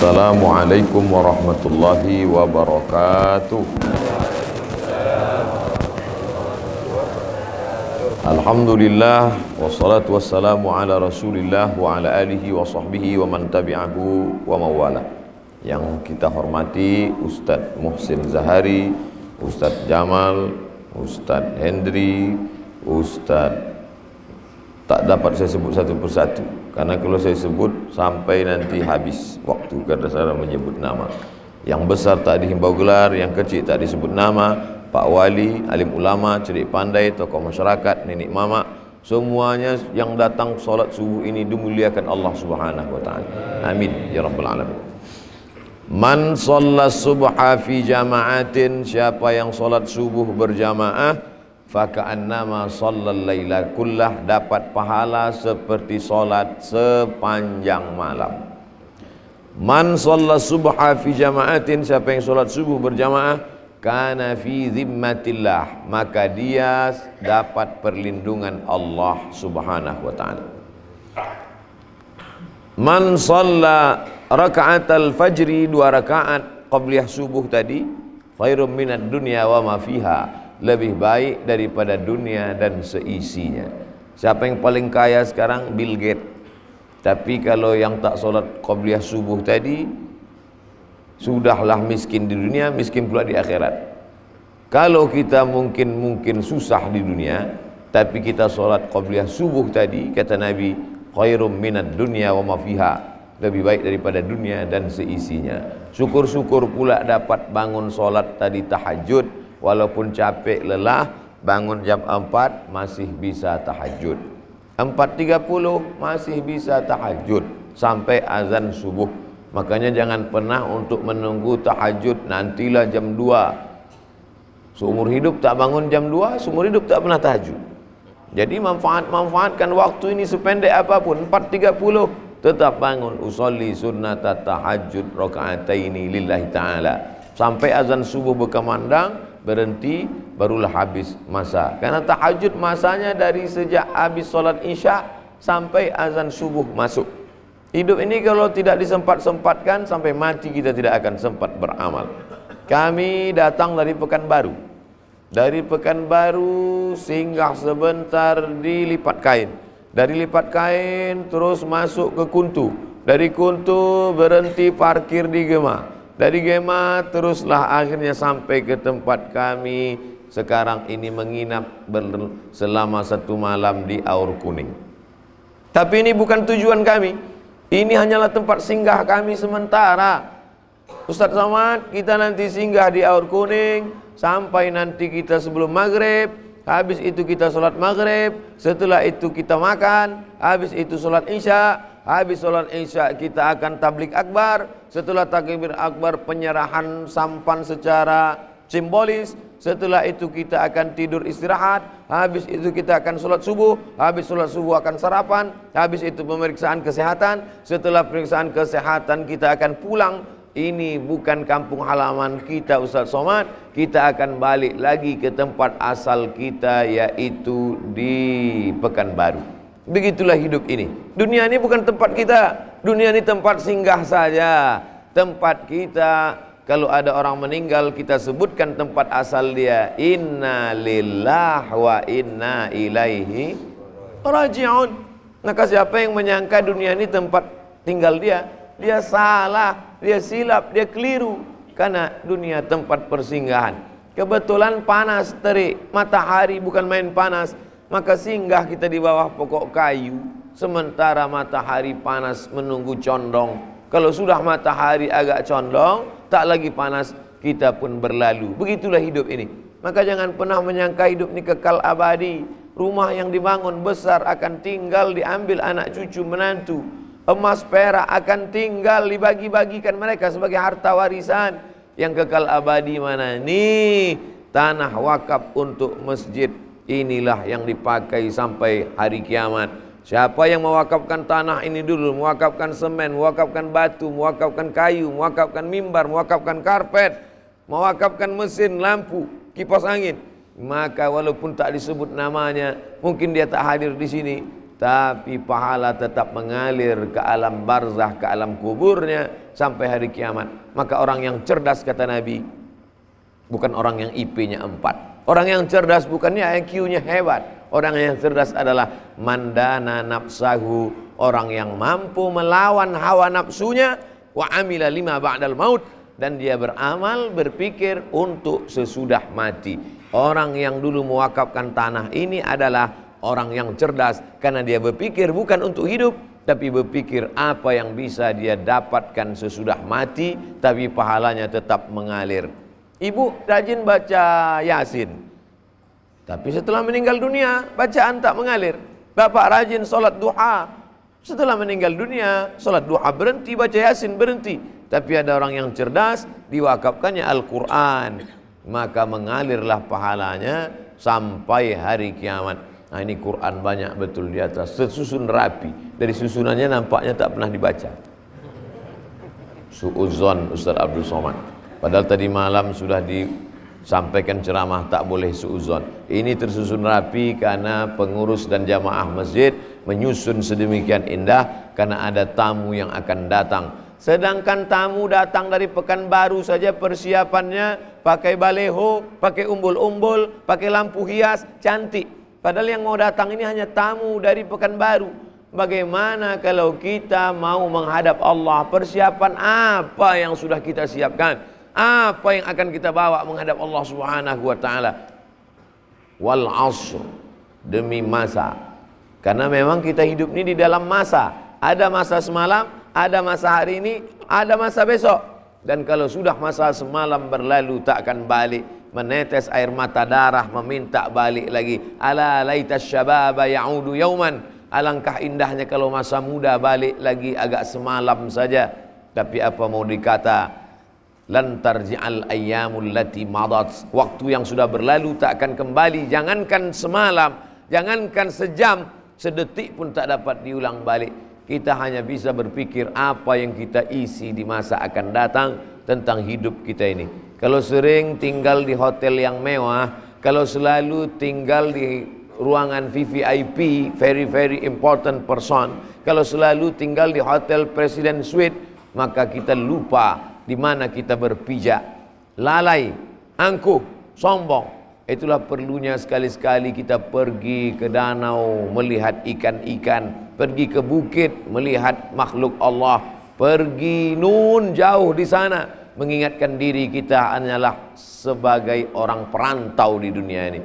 Assalamualaikum warahmatullahi wabarakatuh. Alhamdulillah wassalatu wassalamu ala Rasulillah wa ala alihi wa sahbihi wa man tabi'ahu wa mawala. Yang kita hormati Ustaz Muhsin Zahari, Ustaz Jamal, Ustaz Hendri, Ustaz tak dapat saya sebut satu persatu karena kalau saya sebut sampai nanti habis waktu karena saya menyebut nama. Yang besar tak dihimbau gelar, yang kecil tak disebut nama. Pak Wali, alim ulama, cerik pandai, tokoh masyarakat, nenek mama, semuanya yang datang solat subuh ini dimuliakan Allah Subhanahu wa taala. Amin ya rabbal alamin. Man sholat subha fi jama'atin siapa yang solat subuh berjamaah faka'annama sallal laila kullah dapat pahala seperti solat sepanjang malam man salla subha fi jama'atin siapa yang solat subuh berjamaah karena fi zimmatillah maka dia dapat perlindungan Allah subhanahu wa ta'ala man salla raka'atal fajri dua rakaat qabliyah subuh tadi khairum minad dunya wa ma fiha lebih baik daripada dunia dan seisinya. Siapa yang paling kaya sekarang? Bill Gates. Tapi kalau yang tak solat qabliyah subuh tadi, sudahlah miskin di dunia, miskin pula di akhirat. Kalau kita mungkin-mungkin susah di dunia, tapi kita solat qabliyah subuh tadi, kata Nabi, khairum minat dunia wa mafiha lebih baik daripada dunia dan seisinya. Syukur-syukur pula dapat bangun solat tadi tahajud walaupun capek lelah bangun jam 4 masih bisa tahajud 4.30 masih bisa tahajud sampai azan subuh makanya jangan pernah untuk menunggu tahajud nantilah jam 2 seumur hidup tak bangun jam 2 seumur hidup tak pernah tahajud jadi manfaat-manfaatkan waktu ini sependek apapun 4.30 tetap bangun usolli sunnata tahajud rakaataini lillahi taala sampai azan subuh berkemandang berhenti barulah habis masa karena tahajud masanya dari sejak habis solat isya sampai azan subuh masuk hidup ini kalau tidak disempat-sempatkan sampai mati kita tidak akan sempat beramal kami datang dari pekan baru, dari pekan baru singgah sebentar di lipat kain dari lipat kain terus masuk ke Kuntu dari Kuntu berhenti parkir di Gemah Dari Gema teruslah akhirnya sampai ke tempat kami sekarang ini menginap selama satu malam di Aur Kuning. Tapi ini bukan tujuan kami. Ini hanyalah tempat singgah kami sementara. Ustadz Samad, kita nanti singgah di Aur Kuning sampai nanti kita sebelum maghrib. Habis itu kita sholat maghrib, setelah itu kita makan, habis itu sholat isya, Habis sholat isya kita akan tablik akbar. Setelah takbir akbar penyerahan sampan secara simbolis. Setelah itu kita akan tidur istirahat. Habis itu kita akan sholat subuh. Habis sholat subuh akan sarapan. Habis itu pemeriksaan kesehatan. Setelah pemeriksaan kesehatan kita akan pulang. Ini bukan kampung halaman kita Ustaz Somad. Kita akan balik lagi ke tempat asal kita yaitu di Pekanbaru. Begitulah hidup ini. Dunia ini bukan tempat kita. Dunia ini tempat singgah saja. Tempat kita kalau ada orang meninggal kita sebutkan tempat asal dia. Inna lillah wa inna ilaihi raji'un. Maka nah, siapa yang menyangka dunia ini tempat tinggal dia, dia salah, dia silap, dia keliru. Karena dunia tempat persinggahan. Kebetulan panas terik, matahari bukan main panas maka singgah kita di bawah pokok kayu sementara matahari panas menunggu condong kalau sudah matahari agak condong tak lagi panas kita pun berlalu begitulah hidup ini maka jangan pernah menyangka hidup ini kekal abadi rumah yang dibangun besar akan tinggal diambil anak cucu menantu emas perak akan tinggal dibagi-bagikan mereka sebagai harta warisan yang kekal abadi mana ini tanah wakaf untuk masjid Inilah yang dipakai sampai hari kiamat. Siapa yang mewakafkan tanah ini dulu, mewakafkan semen, mewakafkan batu, mewakafkan kayu, mewakafkan mimbar, mewakafkan karpet, mewakafkan mesin, lampu, kipas angin, maka walaupun tak disebut namanya, mungkin dia tak hadir di sini, tapi pahala tetap mengalir ke alam barzah, ke alam kuburnya sampai hari kiamat. Maka orang yang cerdas kata Nabi bukan orang yang IP-nya empat. Orang yang cerdas bukannya IQ-nya hebat. Orang yang cerdas adalah mandana nafsahu, orang yang mampu melawan hawa nafsunya wa amila lima ba'dal maut dan dia beramal berpikir untuk sesudah mati. Orang yang dulu mewakafkan tanah ini adalah orang yang cerdas karena dia berpikir bukan untuk hidup tapi berpikir apa yang bisa dia dapatkan sesudah mati tapi pahalanya tetap mengalir. Ibu rajin baca Yasin. Tapi setelah meninggal dunia, bacaan tak mengalir. Bapak rajin sholat duha. Setelah meninggal dunia, sholat duha berhenti, baca Yasin berhenti. Tapi ada orang yang cerdas, diwakafkannya Al-Quran. Maka mengalirlah pahalanya sampai hari kiamat. Nah ini Quran banyak betul di atas, susun rapi. Dari susunannya nampaknya tak pernah dibaca. Suuzon Ustaz Abdul Somad. Padahal tadi malam sudah disampaikan ceramah tak boleh suuzon. Ini tersusun rapi karena pengurus dan jamaah masjid menyusun sedemikian indah karena ada tamu yang akan datang. Sedangkan tamu datang dari Pekanbaru saja persiapannya pakai baleho, pakai umbul-umbul, pakai lampu hias, cantik. Padahal yang mau datang ini hanya tamu dari Pekanbaru. Bagaimana kalau kita mau menghadap Allah? Persiapan apa yang sudah kita siapkan? apa yang akan kita bawa menghadap Allah Subhanahu wa taala wal asr demi masa karena memang kita hidup ini di dalam masa ada masa semalam ada masa hari ini ada masa besok dan kalau sudah masa semalam berlalu tak akan balik menetes air mata darah meminta balik lagi ala laitas syababa ya'udu yauman alangkah indahnya kalau masa muda balik lagi agak semalam saja tapi apa mau dikata lantar ayyamul lati madat waktu yang sudah berlalu tak akan kembali jangankan semalam jangankan sejam sedetik pun tak dapat diulang balik kita hanya bisa berpikir apa yang kita isi di masa akan datang tentang hidup kita ini kalau sering tinggal di hotel yang mewah kalau selalu tinggal di ruangan VVIP very very important person kalau selalu tinggal di hotel presiden suite maka kita lupa di mana kita berpijak, lalai, angkuh, sombong. Itulah perlunya sekali-sekali kita pergi ke danau melihat ikan-ikan, pergi ke bukit melihat makhluk Allah, pergi nun jauh di sana mengingatkan diri kita hanyalah sebagai orang perantau di dunia ini.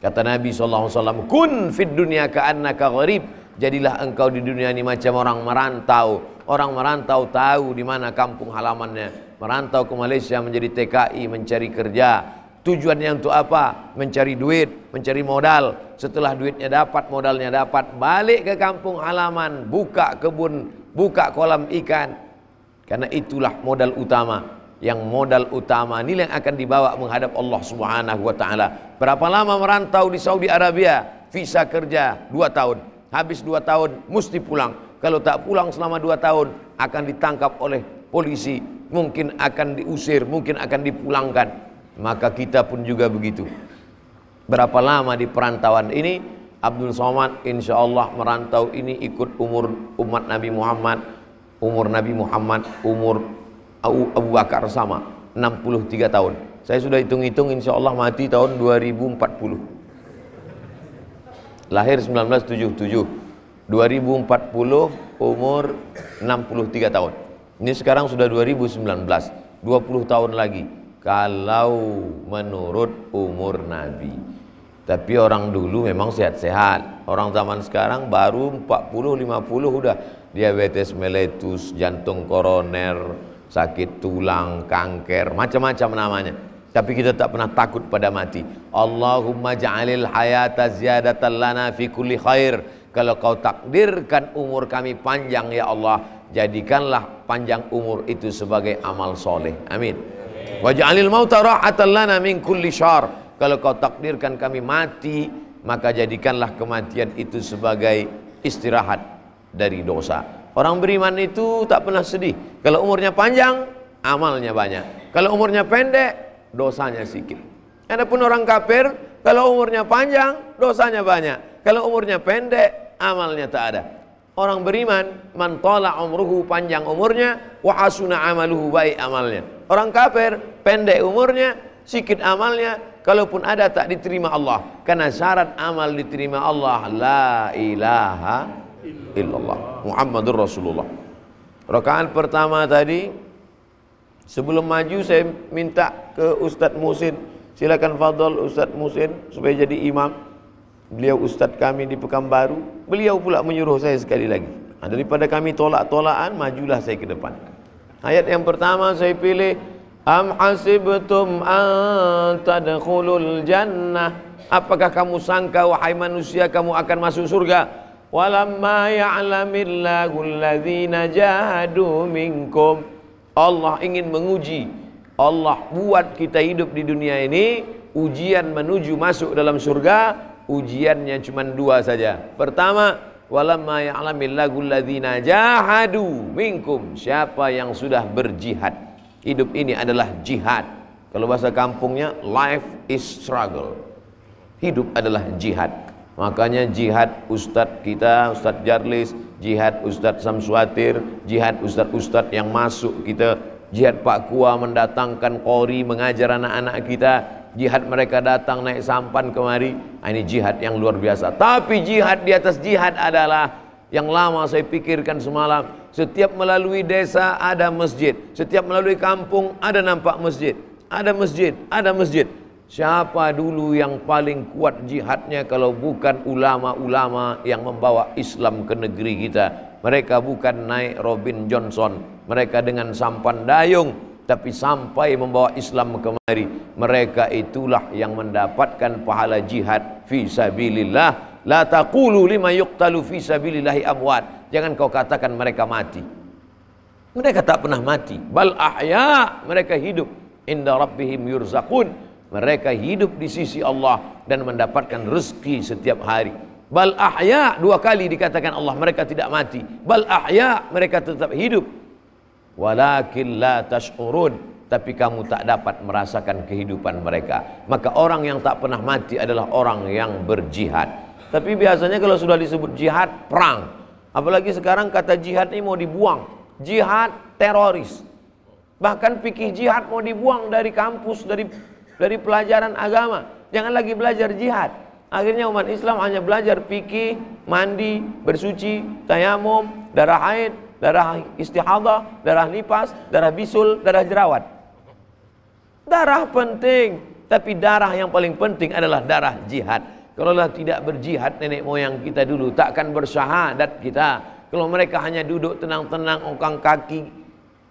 Kata Nabi SAW, Kun fid dunia ka'annaka gharib. Jadilah engkau di dunia ini macam orang merantau Orang merantau tahu di mana kampung halamannya. Merantau ke Malaysia menjadi TKI, mencari kerja. Tujuannya untuk apa? Mencari duit, mencari modal. Setelah duitnya dapat, modalnya dapat, balik ke kampung halaman, buka kebun, buka kolam ikan. Karena itulah modal utama yang modal utama ini yang akan dibawa menghadap Allah Subhanahu wa taala. Berapa lama merantau di Saudi Arabia? Visa kerja 2 tahun. Habis 2 tahun mesti pulang. Kalau tak pulang selama dua tahun akan ditangkap oleh polisi, mungkin akan diusir, mungkin akan dipulangkan. Maka kita pun juga begitu. Berapa lama di perantauan ini? Abdul Somad insya Allah merantau ini ikut umur umat Nabi Muhammad, umur Nabi Muhammad, umur Abu Bakar sama 63 tahun. Saya sudah hitung-hitung insya Allah mati tahun 2040. Lahir 1977. 2040 umur 63 tahun. Ini sekarang sudah 2019, 20 tahun lagi kalau menurut umur Nabi. Tapi orang dulu memang sehat-sehat. Orang zaman sekarang baru 40 50 udah diabetes meletus, jantung koroner, sakit tulang, kanker, macam-macam namanya. Tapi kita tak pernah takut pada mati. Allahumma ja'alil hayata ziyadatan lana fi kulli khair kalau kau takdirkan umur kami panjang ya Allah, jadikanlah panjang umur itu sebagai amal soleh. Amin. Waj'alil mauta rahatan lana min kulli syar. Kalau kau takdirkan kami mati, maka jadikanlah kematian itu sebagai istirahat dari dosa. Orang beriman itu tak pernah sedih. Kalau umurnya panjang, amalnya banyak. Kalau umurnya pendek, dosanya sedikit. Adapun orang kafir, kalau umurnya panjang, dosanya banyak. Kalau umurnya pendek, amalnya tak ada. Orang beriman, man tola umruhu panjang umurnya, wa hasuna amaluhu baik amalnya. Orang kafir, pendek umurnya, sikit amalnya, kalaupun ada tak diterima Allah. Karena syarat amal diterima Allah, la ilaha illallah. Muhammadur Rasulullah. Rakaat pertama tadi, sebelum maju saya minta ke Ustadz Musin. Silakan Fadl Ustadz Musin supaya jadi imam beliau ustadz kami di Pekanbaru, beliau pula menyuruh saya sekali lagi. daripada kami tolak-tolakan, majulah saya ke depan. Ayat yang pertama saya pilih, Am hasibtum an tadkhulul jannah? Apakah kamu sangka wahai manusia kamu akan masuk surga? Walamma ya'lamillahu alladhina jahadu minkum. Allah ingin menguji. Allah buat kita hidup di dunia ini ujian menuju masuk dalam surga ujiannya cuma dua saja. Pertama, walamma ya'lamillahu alladzina jahadu minkum. Siapa yang sudah berjihad. Hidup ini adalah jihad. Kalau bahasa kampungnya life is struggle. Hidup adalah jihad. Makanya jihad ustadz kita, ustadz Jarlis, jihad ustadz Samsuatir, jihad ustadz-ustadz yang masuk kita, jihad Pak Kua mendatangkan kori mengajar anak-anak kita, jihad mereka datang naik sampan kemari ah, ini jihad yang luar biasa tapi jihad di atas jihad adalah yang lama saya pikirkan semalam setiap melalui desa ada masjid setiap melalui kampung ada nampak masjid ada masjid ada masjid siapa dulu yang paling kuat jihadnya kalau bukan ulama-ulama yang membawa Islam ke negeri kita mereka bukan naik Robin Johnson mereka dengan sampan dayung tapi sampai membawa Islam kemari mereka itulah yang mendapatkan pahala jihad fi sabilillah la taqulu liman yuqtalu fi sabilillahi amwat jangan kau katakan mereka mati mereka tak pernah mati bal ahya mereka hidup inda rabbihim yurzaqun mereka hidup di sisi Allah dan mendapatkan rezeki setiap hari bal ahya dua kali dikatakan Allah mereka tidak mati bal ahya mereka tetap hidup walakin la tash'urun tapi kamu tak dapat merasakan kehidupan mereka maka orang yang tak pernah mati adalah orang yang berjihad tapi biasanya kalau sudah disebut jihad perang apalagi sekarang kata jihad ini mau dibuang jihad teroris bahkan fikih jihad mau dibuang dari kampus dari dari pelajaran agama jangan lagi belajar jihad Akhirnya umat Islam hanya belajar fikih, mandi, bersuci, tayamum, darah haid, darah istihadah, darah nipas, darah bisul, darah jerawat. Darah penting, tapi darah yang paling penting adalah darah jihad. Kalaulah tidak berjihad nenek moyang kita dulu takkan bersyahadat kita. Kalau mereka hanya duduk tenang-tenang ongkang kaki,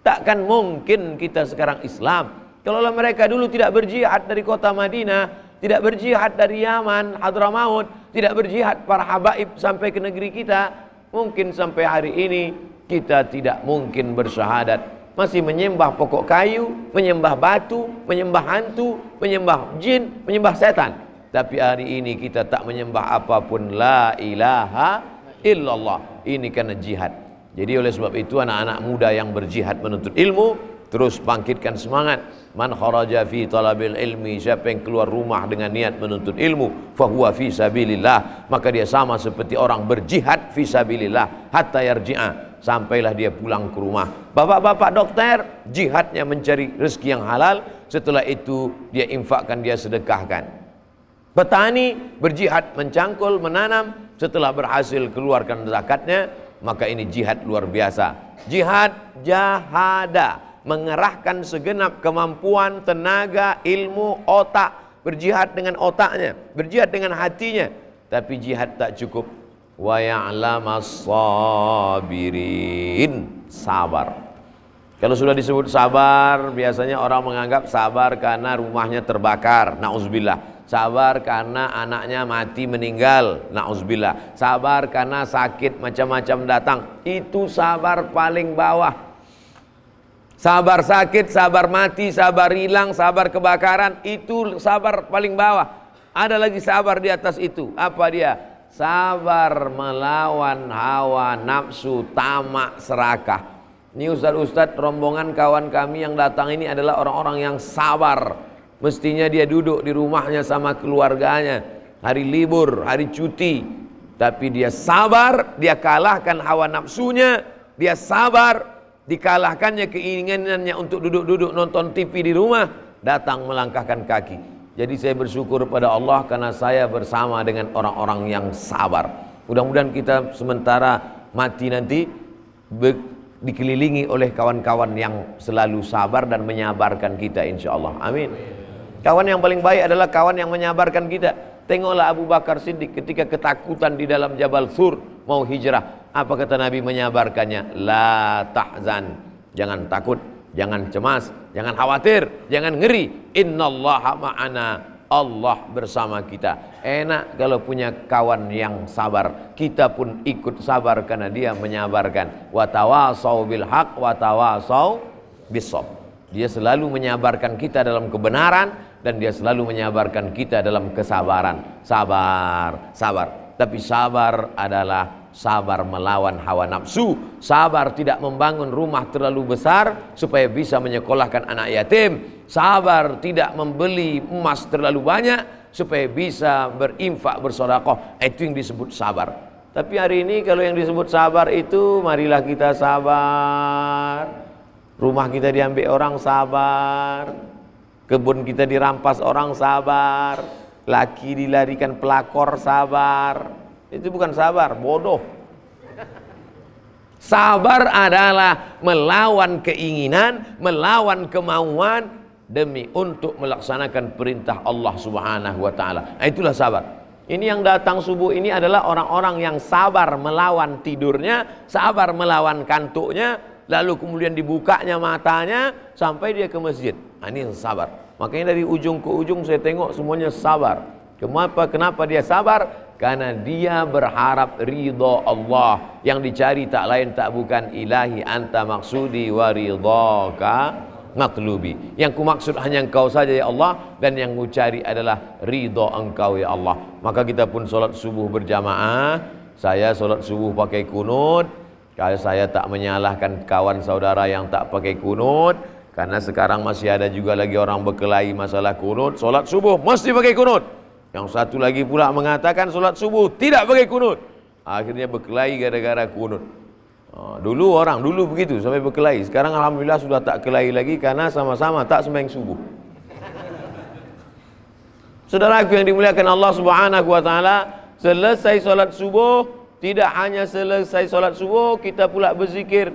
takkan mungkin kita sekarang Islam. Kalaulah mereka dulu tidak berjihad dari kota Madinah, tidak berjihad dari Yaman, Hadramaut, tidak berjihad para habaib sampai ke negeri kita, mungkin sampai hari ini kita tidak mungkin bersyahadat masih menyembah pokok kayu menyembah batu menyembah hantu menyembah jin menyembah setan tapi hari ini kita tak menyembah apapun la ilaha illallah ini karena jihad jadi oleh sebab itu anak-anak muda yang berjihad menuntut ilmu Terus bangkitkan semangat. Man kharaja fi talabil ilmi, siapa yang keluar rumah dengan niat menuntut ilmu, fahuwa fi sabilillah, maka dia sama seperti orang berjihad fi sabilillah hatta yarji'a Sampailah dia pulang ke rumah. Bapak-bapak dokter, jihadnya mencari rezeki yang halal. Setelah itu dia infakkan, dia sedekahkan. Petani berjihad mencangkul, menanam. Setelah berhasil keluarkan zakatnya, maka ini jihad luar biasa. Jihad jahada, mengerahkan segenap kemampuan, tenaga, ilmu, otak. Berjihad dengan otaknya, berjihad dengan hatinya. Tapi jihad tak cukup wa ya'lamas sabirin sabar kalau sudah disebut sabar biasanya orang menganggap sabar karena rumahnya terbakar na'uzubillah sabar karena anaknya mati meninggal na'uzubillah sabar karena sakit macam-macam datang itu sabar paling bawah Sabar sakit, sabar mati, sabar hilang, sabar kebakaran, itu sabar paling bawah. Ada lagi sabar di atas itu. Apa dia? sabar melawan hawa nafsu tamak serakah ini ustadz-ustadz rombongan kawan kami yang datang ini adalah orang-orang yang sabar mestinya dia duduk di rumahnya sama keluarganya hari libur hari cuti tapi dia sabar dia kalahkan hawa nafsunya dia sabar dikalahkannya keinginannya untuk duduk-duduk nonton TV di rumah datang melangkahkan kaki jadi saya bersyukur pada Allah karena saya bersama dengan orang-orang yang sabar. Mudah-mudahan kita sementara mati nanti dikelilingi oleh kawan-kawan yang selalu sabar dan menyabarkan kita insya Allah. Amin. Kawan yang paling baik adalah kawan yang menyabarkan kita. Tengoklah Abu Bakar Siddiq ketika ketakutan di dalam Jabal Sur mau hijrah. Apa kata Nabi menyabarkannya? La tahzan. Jangan takut. Jangan cemas, jangan khawatir, jangan ngeri. Innallaha ma'ana. Allah bersama kita. Enak kalau punya kawan yang sabar. Kita pun ikut sabar karena dia menyabarkan. Watawasau bil haq, watawasau bisop. Dia selalu menyabarkan kita dalam kebenaran dan dia selalu menyabarkan kita dalam kesabaran. Sabar, sabar. Tapi sabar adalah sabar melawan hawa nafsu, sabar tidak membangun rumah terlalu besar supaya bisa menyekolahkan anak yatim, sabar tidak membeli emas terlalu banyak supaya bisa berinfak bersodakoh. Itu yang disebut sabar. Tapi hari ini kalau yang disebut sabar itu marilah kita sabar. Rumah kita diambil orang sabar. Kebun kita dirampas orang sabar laki dilarikan pelakor sabar itu bukan sabar bodoh sabar adalah melawan keinginan melawan kemauan demi untuk melaksanakan perintah Allah Subhanahu wa taala nah, itulah sabar ini yang datang subuh ini adalah orang-orang yang sabar melawan tidurnya sabar melawan kantuknya lalu kemudian dibukanya matanya sampai dia ke masjid nah, ini yang sabar Makanya dari ujung ke ujung saya tengok semuanya sabar. Kenapa kenapa dia sabar? Karena dia berharap ridha Allah yang dicari tak lain tak bukan ilahi anta maksudi wa ridhaka matlubi. Yang ku maksud hanya engkau saja ya Allah dan yang ku cari adalah ridha engkau ya Allah. Maka kita pun solat subuh berjamaah. Saya solat subuh pakai kunut. Kalau saya tak menyalahkan kawan saudara yang tak pakai kunut, Karena sekarang masih ada juga lagi orang berkelahi masalah kunut, solat subuh mesti pakai kunut. Yang satu lagi pula mengatakan solat subuh tidak pakai kunut. Akhirnya berkelahi gara-gara kunut. Ah, dulu orang, dulu begitu sampai berkelahi. Sekarang Alhamdulillah sudah tak kelahi lagi karena sama-sama tak sembahyang subuh. Saudara aku yang dimuliakan Allah subhanahu wa ta'ala Selesai solat subuh Tidak hanya selesai solat subuh Kita pula berzikir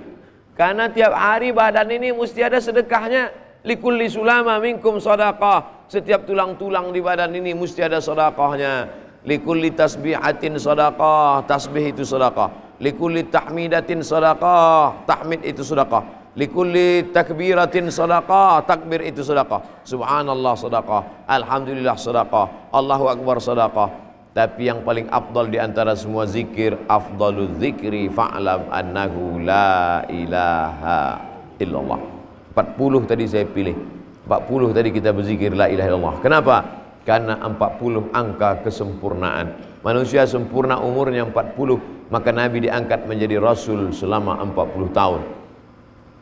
Karena tiap hari badan ini mesti ada sedekahnya. Likulli sulama minkum sadaqah. Setiap tulang-tulang di badan ini mesti ada sadaqahnya. Likulli tasbihatin sadaqah. Tasbih itu sadaqah. Likulli tahmidatin sadaqah. Tahmid itu sadaqah. Likulli takbiratin sadaqah. Takbir itu sadaqah. Subhanallah sadaqah. Alhamdulillah sadaqah. Allahu Akbar sadaqah. Tapi yang paling afdal di antara semua zikir, afdalu zikri fa'lam annahu la ilaha illallah. 40 tadi saya pilih. 40 tadi kita berzikir la ilaha illallah. Kenapa? Karena 40 angka kesempurnaan. Manusia sempurna umurnya 40, maka Nabi diangkat menjadi rasul selama 40 tahun.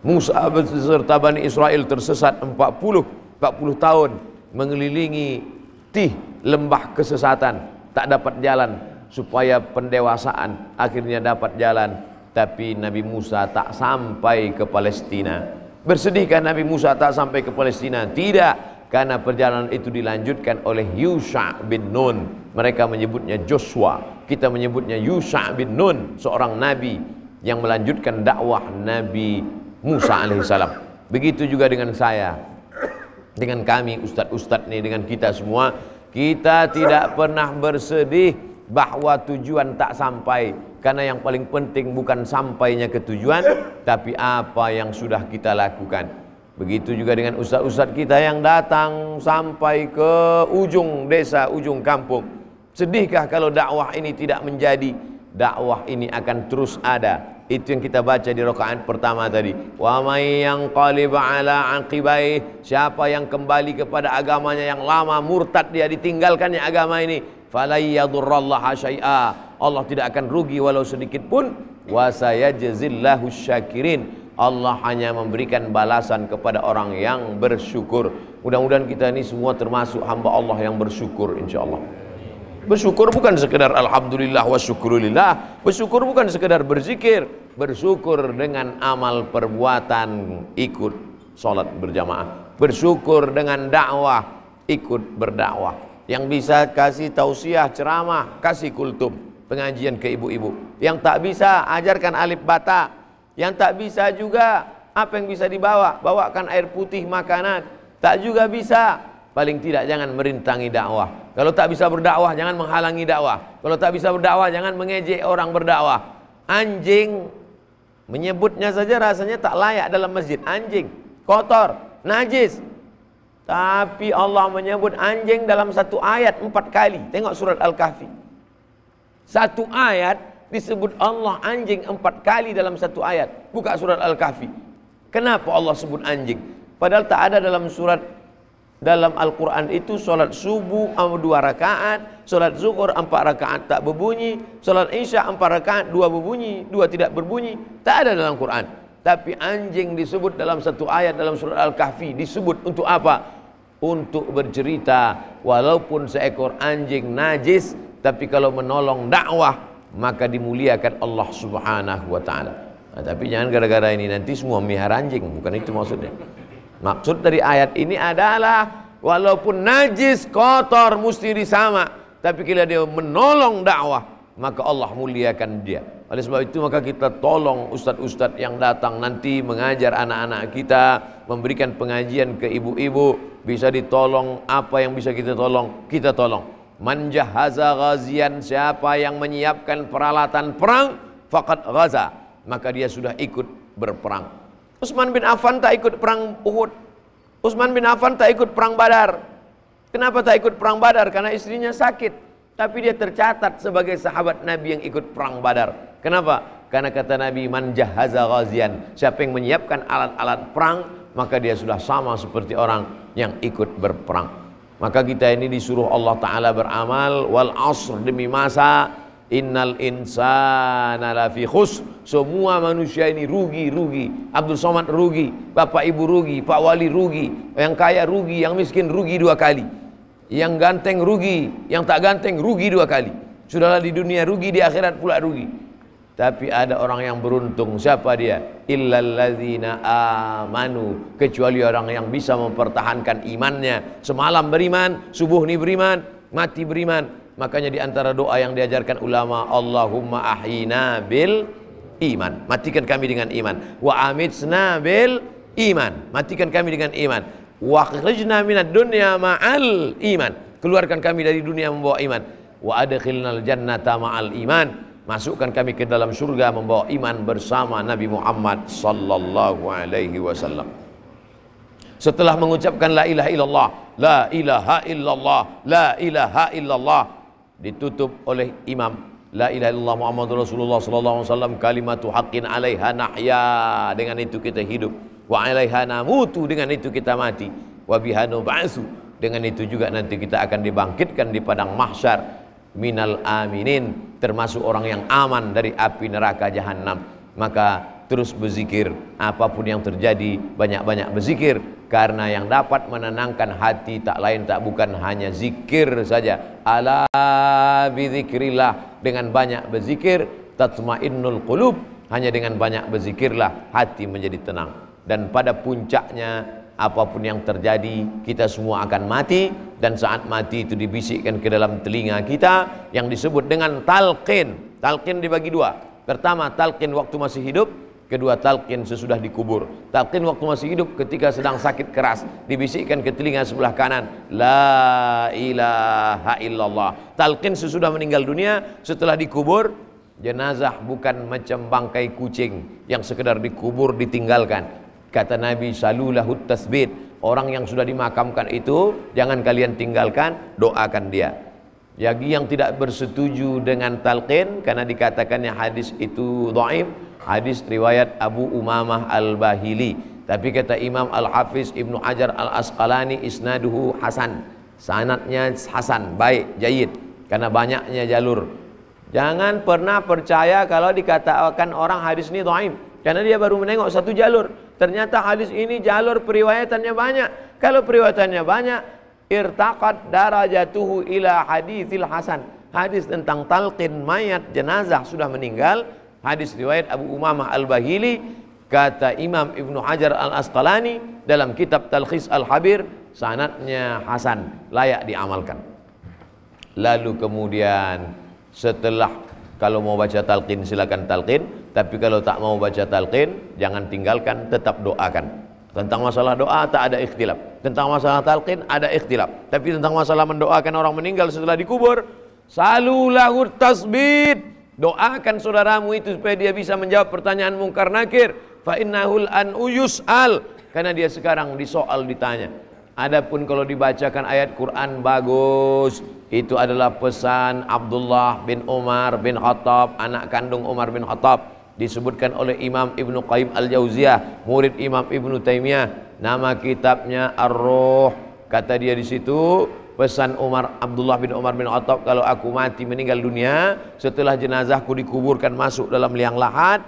Musa beserta Bani Israel tersesat 40 40 tahun mengelilingi tih lembah kesesatan tak dapat jalan supaya pendewasaan akhirnya dapat jalan tapi Nabi Musa tak sampai ke Palestina bersedihkah Nabi Musa tak sampai ke Palestina tidak karena perjalanan itu dilanjutkan oleh Yusha bin Nun mereka menyebutnya Joshua kita menyebutnya Yusha bin Nun seorang nabi yang melanjutkan dakwah Nabi Musa alaihissalam begitu juga dengan saya dengan kami ustadz-ustadz nih dengan kita semua kita tidak pernah bersedih bahwa tujuan tak sampai karena yang paling penting bukan sampainya ke tujuan tapi apa yang sudah kita lakukan. Begitu juga dengan ustaz-ustaz kita yang datang sampai ke ujung desa, ujung kampung. Sedihkah kalau dakwah ini tidak menjadi? Dakwah ini akan terus ada Itu yang kita baca di rakaat pertama tadi. Wa may yang qalib ala aqibai, siapa yang kembali kepada agamanya yang lama murtad dia ditinggalkannya agama ini, falayadurrallaha syai'a. Allah tidak akan rugi walau sedikit pun. Wa sayajzillahu syakirin. Allah hanya memberikan balasan kepada orang yang bersyukur. Mudah-mudahan kita ini semua termasuk hamba Allah yang bersyukur insyaallah. Allah. Bersyukur bukan sekedar alhamdulillah wa syukurillah. Bersyukur bukan sekedar berzikir, bersyukur dengan amal perbuatan ikut sholat berjamaah. Bersyukur dengan dakwah ikut berdakwah. Yang bisa kasih tausiah ceramah, kasih kultum, pengajian ke ibu-ibu. Yang tak bisa ajarkan alif bata. Yang tak bisa juga apa yang bisa dibawa, bawakan air putih makanan. Tak juga bisa paling tidak jangan merintangi dakwah. Kalau tak bisa berdakwah jangan menghalangi dakwah. Kalau tak bisa berdakwah jangan mengejek orang berdakwah. Anjing menyebutnya saja rasanya tak layak dalam masjid. Anjing, kotor, najis. Tapi Allah menyebut anjing dalam satu ayat empat kali. Tengok surat Al-Kahfi. Satu ayat disebut Allah anjing empat kali dalam satu ayat. Buka surat Al-Kahfi. Kenapa Allah sebut anjing? Padahal tak ada dalam surat dalam Al-Quran itu solat subuh dua rakaat, solat zuhur empat rakaat tak berbunyi, solat isya empat rakaat dua berbunyi, dua tidak berbunyi, tak ada dalam Quran. Tapi anjing disebut dalam satu ayat dalam surat Al-Kahfi disebut untuk apa? Untuk bercerita walaupun seekor anjing najis tapi kalau menolong dakwah maka dimuliakan Allah Subhanahu wa taala. Nah, tapi jangan gara-gara ini nanti semua mihar anjing, bukan itu maksudnya. Maksud dari ayat ini adalah walaupun najis, kotor, mesti disama, tapi kila dia menolong dakwah, maka Allah muliakan dia. Oleh sebab itu maka kita tolong ustadz-ustadz yang datang nanti mengajar anak-anak kita, memberikan pengajian ke ibu-ibu, bisa ditolong apa yang bisa kita tolong, kita tolong. jahaza ghazian siapa yang menyiapkan peralatan perang fakat ghaza, maka dia sudah ikut berperang. Utsman bin Affan tak ikut perang Uhud. Utsman bin Affan tak ikut perang Badar. Kenapa tak ikut perang Badar? Karena istrinya sakit. Tapi dia tercatat sebagai sahabat Nabi yang ikut perang Badar. Kenapa? Karena kata Nabi man jahaza ghazian, siapa yang menyiapkan alat-alat perang, maka dia sudah sama seperti orang yang ikut berperang. Maka kita ini disuruh Allah taala beramal wal asr demi masa Innal insana lafi khus. Semua manusia ini rugi, rugi. Abdul Somad rugi, Bapak Ibu rugi, Pak Wali rugi, yang kaya rugi, yang miskin rugi dua kali. Yang ganteng rugi, yang tak ganteng rugi dua kali. Sudahlah di dunia rugi, di akhirat pula rugi. Tapi ada orang yang beruntung. Siapa dia? Illalladzina amanu. Kecuali orang yang bisa mempertahankan imannya. Semalam beriman, subuh ini beriman, mati beriman Makanya di antara doa yang diajarkan ulama, Allahumma ahyina bil iman. Matikan kami dengan iman. Wa amitsna bil iman. Matikan kami dengan iman. Wa akhrijna minad dunya ma'al iman. Keluarkan kami dari dunia membawa iman. Wa adkhilnal jannata ma'al iman. Masukkan kami ke dalam surga membawa iman bersama Nabi Muhammad sallallahu alaihi wasallam. Setelah mengucapkan la ilaha illallah, la ilaha illallah, la ilaha illallah, ditutup oleh imam La ilaha illallah Muhammad Rasulullah sallallahu alaihi wasallam kalimatu haqqin alaiha nahya. Dengan itu kita hidup. Wa alaiha namutu. Dengan itu kita mati. Wa biha nub'atsu. Dengan itu juga nanti kita akan dibangkitkan di padang mahsyar minal aminin termasuk orang yang aman dari api neraka jahanam. Maka terus berzikir apapun yang terjadi banyak-banyak berzikir karena yang dapat menenangkan hati tak lain tak bukan hanya zikir saja ala bizikrillah dengan banyak berzikir tatmainnul qulub hanya dengan banyak berzikirlah hati menjadi tenang dan pada puncaknya apapun yang terjadi kita semua akan mati dan saat mati itu dibisikkan ke dalam telinga kita yang disebut dengan talqin talqin dibagi dua pertama talqin waktu masih hidup Kedua talqin sesudah dikubur. Talqin waktu masih hidup ketika sedang sakit keras dibisikkan ke telinga sebelah kanan, la ilaha illallah. Talqin sesudah meninggal dunia setelah dikubur jenazah bukan macam bangkai kucing yang sekedar dikubur ditinggalkan. Kata Nabi salulahut tasbid, orang yang sudah dimakamkan itu jangan kalian tinggalkan, doakan dia. Bagi yang tidak bersetuju dengan talqin karena dikatakannya hadis itu dhaif, Hadis riwayat Abu Umamah Al-Bahili. Tapi kata Imam Al-Hafiz Ibnu Ajar Al-Asqalani isnaduhu hasan. Sanatnya hasan, baik, jayid. Karena banyaknya jalur. Jangan pernah percaya kalau dikatakan orang hadis ini do'im Karena dia baru menengok satu jalur. Ternyata hadis ini jalur periwayatannya banyak. Kalau periwayatannya banyak, irtaqat darajatuhu ila hadithil hasan. Hadis tentang talqin mayat jenazah sudah meninggal Hadis riwayat Abu Umamah Al-Bahili kata Imam Ibnu Hajar Al-Asqalani dalam kitab Talqis Al-Habir sanatnya hasan layak diamalkan. Lalu kemudian setelah kalau mau baca talqin silakan talqin, tapi kalau tak mau baca talqin jangan tinggalkan, tetap doakan. Tentang masalah doa tak ada ikhtilaf. Tentang masalah talqin ada ikhtilaf. Tapi tentang masalah mendoakan orang meninggal setelah dikubur, salulah tasbih Doakan saudaramu itu supaya dia bisa menjawab pertanyaan mungkar nakir. Fa innahul an uyus al karena dia sekarang disoal ditanya. Adapun kalau dibacakan ayat Quran bagus, itu adalah pesan Abdullah bin Umar bin Khattab, anak kandung Umar bin Khattab disebutkan oleh Imam Ibnu Qayyim Al-Jauziyah, murid Imam Ibnu Taimiyah. Nama kitabnya Ar-Ruh. Kata dia di situ, pesan Umar Abdullah bin Umar bin Khattab kalau aku mati meninggal dunia setelah jenazahku dikuburkan masuk dalam liang lahat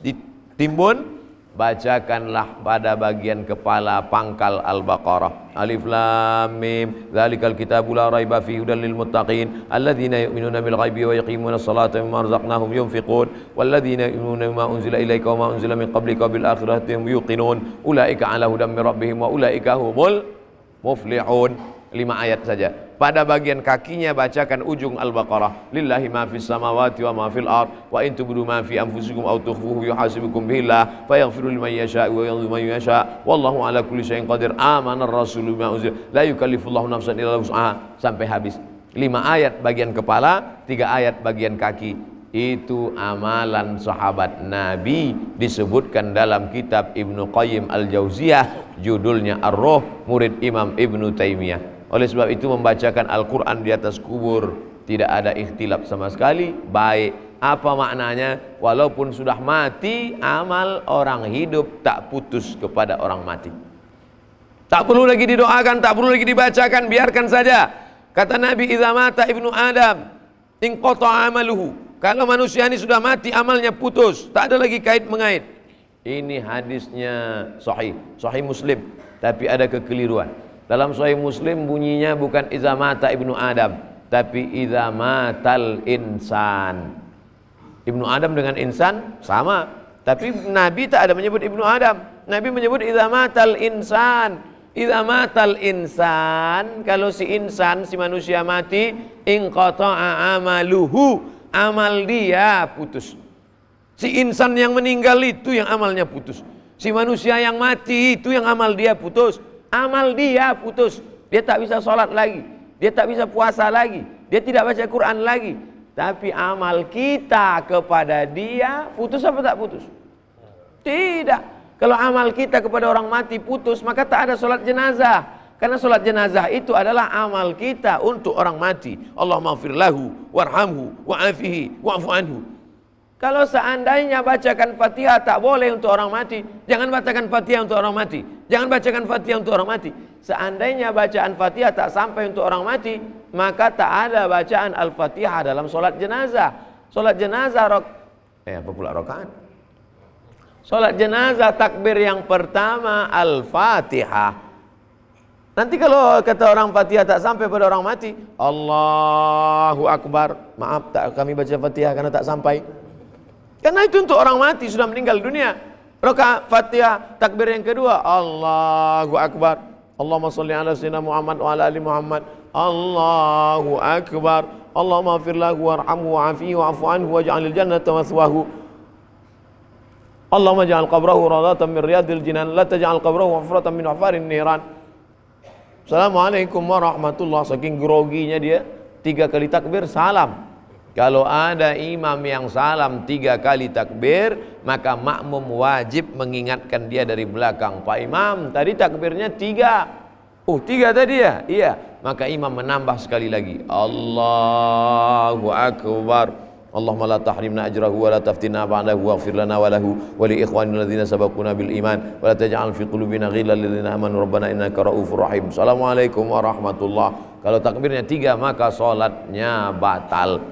ditimbun bacakanlah pada bagian kepala pangkal Al-Baqarah Alif Lam Mim Zalikal kitabu la raiba fi hudan lil muttaqin alladzina yu'minuna bil ghaibi wa yaqimuna salata mimma razaqnahum yunfiqun walladzina yu'minuna bima unzila ilayka wa ma unzila min qablika bil akhirati hum yuqinun ulaika ala hudan min rabbihim wa ulaika humul muflihun lima ayat saja. Pada bagian kakinya bacakan ujung Al-Baqarah. Lillahi ma fis samawati wa ma fil ard wa in tubdu ma fi anfusikum aw tukhfuhu yuhasibukum fa yaghfiru liman yasha wa yadhlimu man yasha. Wallahu ala kulli syai'in qadir. Amana ar rasulu bima unzila la yukallifullahu nafsan illa wus'aha sampai habis. Lima ayat bagian kepala, tiga ayat bagian kaki. Itu amalan sahabat Nabi disebutkan dalam kitab Ibnu Qayyim Al-Jauziyah judulnya Ar-Ruh murid Imam Ibnu Taimiyah. Oleh sebab itu membacakan Al-Quran di atas kubur tidak ada ikhtilaf sama sekali. Baik, apa maknanya? Walaupun sudah mati, amal orang hidup tak putus kepada orang mati. Tak perlu lagi didoakan, tak perlu lagi dibacakan, biarkan saja. Kata Nabi Iza mata ibnu Adam, inqata amaluhu. Kalau manusia ini sudah mati, amalnya putus, tak ada lagi kait mengait. Ini hadisnya sahih, sahih Muslim, tapi ada kekeliruan. Dalam Sahih Muslim bunyinya bukan izamata ibnu Adam, tapi izamatal insan. Ibnu Adam dengan insan sama, tapi Nabi tak ada menyebut ibnu Adam. Nabi menyebut izamatal insan. izamatal insan, kalau si insan si manusia mati, inqata'a amaluhu, amal dia putus. Si insan yang meninggal itu yang amalnya putus. Si manusia yang mati itu yang amal dia putus amal dia putus. Dia tak bisa sholat lagi. Dia tak bisa puasa lagi. Dia tidak baca Quran lagi. Tapi amal kita kepada dia putus apa tak putus? Tidak. Kalau amal kita kepada orang mati putus, maka tak ada sholat jenazah. Karena sholat jenazah itu adalah amal kita untuk orang mati. Allah lahu, warhamhu, wa'afihi, waafwanhu. Kalau seandainya bacakan fatihah tak boleh untuk orang mati, jangan bacakan fatihah untuk orang mati. Jangan bacakan Fatihah untuk orang mati. Seandainya bacaan Fatihah tak sampai untuk orang mati, maka tak ada bacaan Al-Fatihah dalam solat jenazah. Solat jenazah rok eh apa pula rokaan? Solat jenazah takbir yang pertama Al-Fatihah. Nanti kalau kata orang Fatihah tak sampai pada orang mati, Allahu Akbar. Maaf tak kami baca Fatihah karena tak sampai. Karena itu untuk orang mati sudah meninggal dunia. Raka Fatihah takbir yang kedua Allahu Akbar. Allahumma salli ala sayyidina Muhammad wa ala ali Muhammad. Allahu Akbar. Allahumma afir lahu warhamhu wa'afihi wa'afu anhu waj'alil jannata maswahu. Allahumma ja'al qabrahu radatan min riyadil jinan la taj'al qabrahu hufratan min hufarin niran. Assalamualaikum warahmatullahi Saking groginya dia tiga kali takbir salam kalau ada imam yang salam tiga kali takbir, maka makmum wajib mengingatkan dia dari belakang. Pak Imam, tadi takbirnya tiga. Oh, tiga tadi ya? Iya. Maka imam menambah sekali lagi. Allahu Akbar. Allahumma la tahrimna ajrahu wa la taftina ba'dahu waghfir lana wa lahu wa li ikhwanina alladhina sabaquna bil iman wa la taj'al fi qulubina ghillan lil ladzina amanu rabbana innaka ra'ufur rahim. Assalamualaikum warahmatullahi. Kalau takbirnya tiga maka salatnya batal.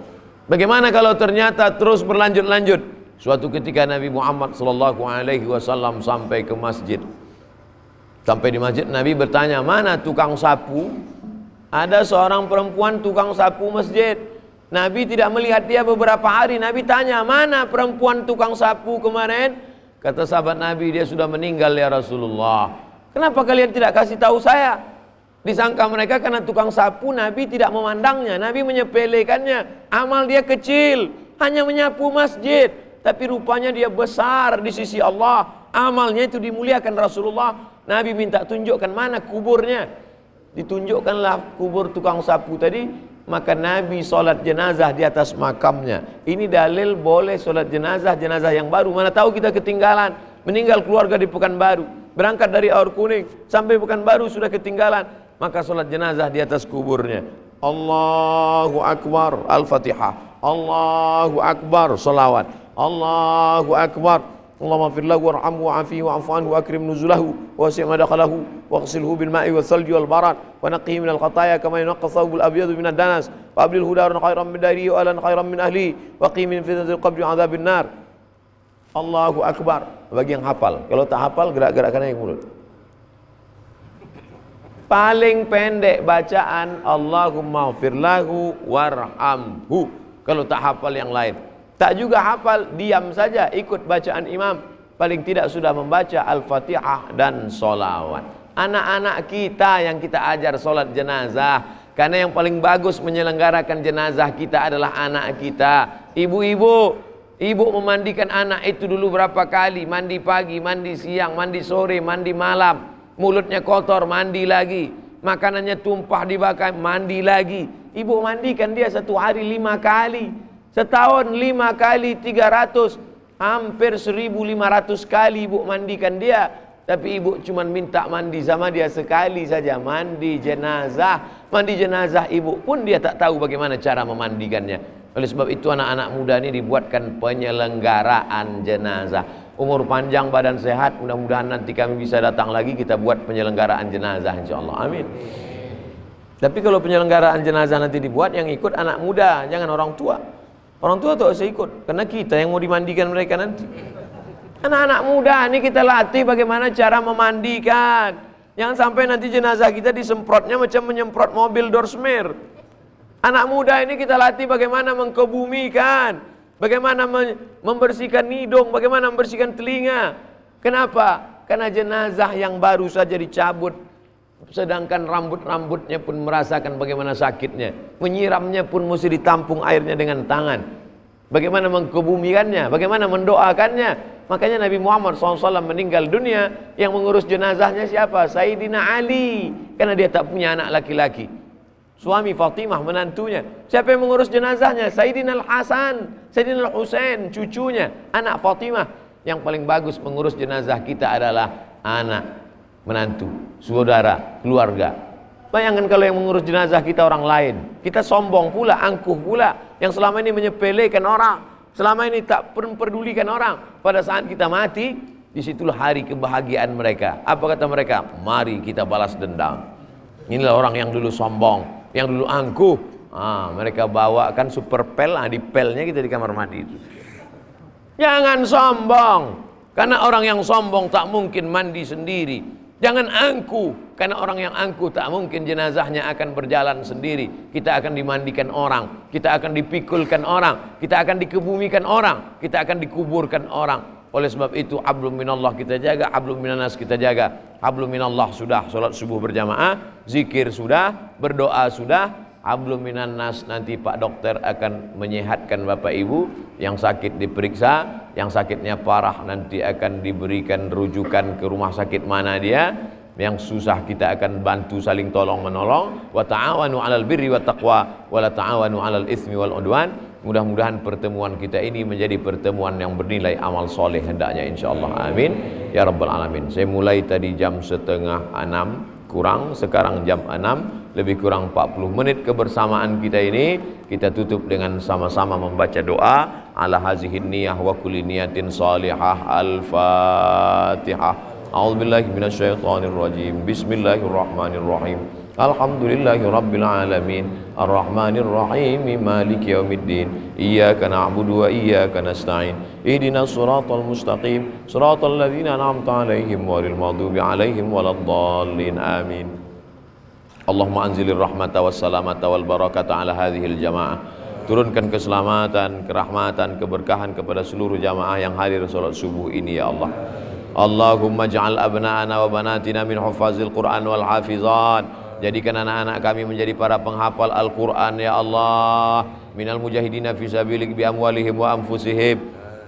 Bagaimana kalau ternyata terus berlanjut-lanjut? Suatu ketika Nabi Muhammad sallallahu alaihi wasallam sampai ke masjid. Sampai di masjid Nabi bertanya, "Mana tukang sapu?" Ada seorang perempuan tukang sapu masjid. Nabi tidak melihat dia beberapa hari. Nabi tanya, "Mana perempuan tukang sapu kemarin?" Kata sahabat Nabi, "Dia sudah meninggal ya Rasulullah." "Kenapa kalian tidak kasih tahu saya?" Disangka mereka karena tukang sapu Nabi tidak memandangnya, Nabi menyepelekannya. Amal dia kecil, hanya menyapu masjid, tapi rupanya dia besar di sisi Allah. Amalnya itu dimuliakan Rasulullah. Nabi minta tunjukkan mana kuburnya. Ditunjukkanlah kubur tukang sapu tadi, maka Nabi solat jenazah di atas makamnya. Ini dalil boleh solat jenazah jenazah yang baru. Mana tahu kita ketinggalan, meninggal keluarga di Pekanbaru, berangkat dari Aur Kuning sampai Pekanbaru sudah ketinggalan maka sholat jenazah di atas kuburnya Allahu Akbar Al-Fatihah Allahu Akbar Salawat Allahu Akbar Allahumma fir lahu warhamhu wa'afihi wa'afu akrim nuzulahu wa wasi' madakhalahu wa ghsilhu bil ma'i wal thalji wal barad wa naqqihi min al kama yunqqa thawbul abyad min ad danas wa abdilhu daran khairan min darihi wa alan khairan min ahli wa qim min fitnatil qabri wa nar Allahu akbar bagi yang hafal kalau tak hafal gerak-gerakkan yang mulut paling pendek bacaan Allahumma firlahu warhamhu kalau tak hafal yang lain tak juga hafal diam saja ikut bacaan imam paling tidak sudah membaca al-fatihah dan solawat anak-anak kita yang kita ajar solat jenazah karena yang paling bagus menyelenggarakan jenazah kita adalah anak kita ibu-ibu ibu memandikan anak itu dulu berapa kali mandi pagi, mandi siang, mandi sore, mandi malam mulutnya kotor mandi lagi makanannya tumpah dibakar mandi lagi ibu mandikan dia satu hari lima kali setahun lima kali tiga ratus hampir seribu lima ratus kali ibu mandikan dia tapi ibu cuma minta mandi sama dia sekali saja mandi jenazah mandi jenazah ibu pun dia tak tahu bagaimana cara memandikannya oleh sebab itu anak-anak muda ini dibuatkan penyelenggaraan jenazah umur panjang, badan sehat. Mudah-mudahan nanti kami bisa datang lagi kita buat penyelenggaraan jenazah insya Allah. Amin. Tapi kalau penyelenggaraan jenazah nanti dibuat yang ikut anak muda, jangan orang tua. Orang tua tak usah ikut, karena kita yang mau dimandikan mereka nanti. Anak-anak muda ini kita latih bagaimana cara memandikan. Jangan sampai nanti jenazah kita disemprotnya macam menyemprot mobil door Anak muda ini kita latih bagaimana mengkebumikan, Bagaimana membersihkan hidung, bagaimana membersihkan telinga. Kenapa? Karena jenazah yang baru saja dicabut sedangkan rambut-rambutnya pun merasakan bagaimana sakitnya. Menyiramnya pun mesti ditampung airnya dengan tangan. Bagaimana mengkebumikannya, bagaimana mendoakannya. Makanya Nabi Muhammad SAW meninggal dunia, yang mengurus jenazahnya siapa? Sayyidina Ali. Karena dia tak punya anak laki-laki. Suami Fatimah menantunya. Siapa yang mengurus jenazahnya? Sayyidina Al-Hasan, Sayyidina Al-Husain, cucunya, anak Fatimah. Yang paling bagus mengurus jenazah kita adalah anak, menantu, saudara, keluarga. Bayangkan kalau yang mengurus jenazah kita orang lain. Kita sombong pula, angkuh pula. Yang selama ini menyepelekan orang. Selama ini tak pedulikan orang. Pada saat kita mati, disitulah hari kebahagiaan mereka. Apa kata mereka? Mari kita balas dendam. Inilah orang yang dulu sombong, yang dulu angkuh ah, mereka bawakan super pel ah, di pelnya kita di kamar mandi itu jangan sombong karena orang yang sombong tak mungkin mandi sendiri jangan angkuh karena orang yang angkuh tak mungkin jenazahnya akan berjalan sendiri kita akan dimandikan orang kita akan dipikulkan orang kita akan dikebumikan orang kita akan dikuburkan orang oleh sebab itu ablum minallah kita jaga, ablum minanas kita jaga. Ablum minallah sudah sholat subuh berjamaah, zikir sudah, berdoa sudah, Ablum minanas nanti Pak dokter akan menyehatkan Bapak Ibu yang sakit diperiksa, yang sakitnya parah nanti akan diberikan rujukan ke rumah sakit mana dia yang susah kita akan bantu saling tolong menolong wa ta'awanu 'alal birri wat taqwa wa la ta'awanu 'alal itsmi wal udwan Mudah-mudahan pertemuan kita ini menjadi pertemuan yang bernilai amal soleh hendaknya insya Allah. Amin. Ya Rabbal Alamin. Saya mulai tadi jam setengah enam kurang, sekarang jam enam lebih kurang 40 menit kebersamaan kita ini kita tutup dengan sama-sama membaca doa ala hazihin niyah wa kulli niyatin salihah al fatihah a'udzubillahi minasyaitonir rajim bismillahirrahmanirrahim Alhamdulillahi Rabbil Ar-Rahmanir Rahim Malik Yawmiddin Iyaka na'budu wa iyaka nasta'in Ihdina suratul mustaqim Suratul ladhina an'amta alaihim Walil maghdubi alaihim waladdallin Amin Allahumma anzilir rahmata wassalamata wal barakata ala hadhil jama'ah Turunkan keselamatan, kerahmatan, keberkahan kepada seluruh jamaah yang hadir sholat subuh ini ya Allah Allahumma ja'al abna'ana wa banatina min hufazil Qur'an wal hafizan Jadikan anak-anak kami menjadi para penghafal Al-Quran Ya Allah Minal mujahidina fisabilik bi amwalihim wa anfusihim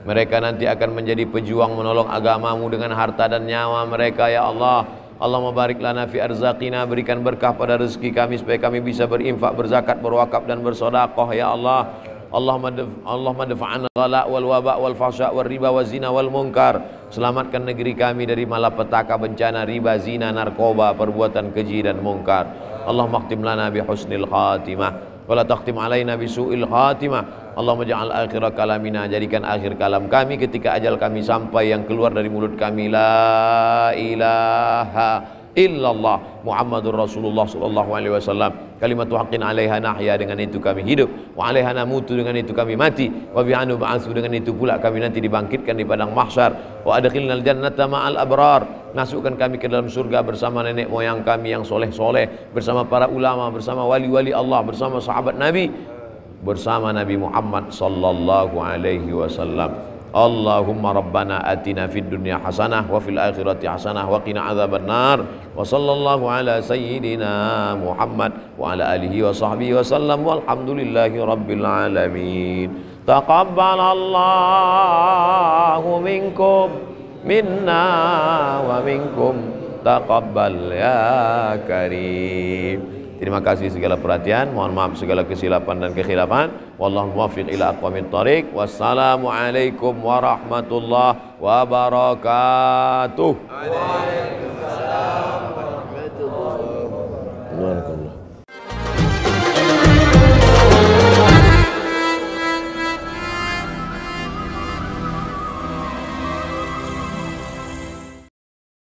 Mereka nanti akan menjadi pejuang menolong agamamu dengan harta dan nyawa mereka Ya Allah Allah mabarik lana fi arzaqina Berikan berkah pada rezeki kami Supaya kami bisa berinfak, berzakat, berwakaf dan bersodakoh Ya Allah Allahumma def, Allahumma wal wabak wal fahsya wal riba wal zina wal mungkar Selamatkan negeri kami dari malapetaka bencana riba, zina, narkoba, perbuatan keji dan munkar. Allahumma khtim lana bi husnil khatimah. Wala takhtim alaina bi su'il khatimah. Allahumma ja'al akhir kalamina jadikan akhir kalam kami ketika ajal kami sampai yang keluar dari mulut kami la ilaha illallah Muhammadur Rasulullah sallallahu alaihi wasallam. kalimat haqqin 'alaiha nahya dengan itu kami hidup, wa 'alaiha namutu dengan itu kami mati, wa bi'anu ba'atsu dengan itu pula kami nanti dibangkitkan di padang mahsyar. Wa adkhilnal jannata ma'al abrar. Masukkan kami ke dalam surga bersama nenek moyang kami yang soleh-soleh, bersama para ulama, bersama wali-wali Allah, bersama sahabat Nabi, bersama Nabi Muhammad sallallahu alaihi wasallam. اللهم ربنا آتنا في الدنيا حسنة وفي الآخرة حسنة وقنا عذاب النار وصلى الله على سيدنا محمد وعلى آله وصحبه وسلم والحمد لله رب العالمين تقبل الله منكم منا ومنكم تقبل يا كريم Terima kasih segala perhatian. Mohon maaf segala kesilapan dan kekhilafan. Wallahu muwaffiq ila aqwamit thariq. Wassalamualaikum warahmatullahi wabarakatuh. Waalaikumsalam.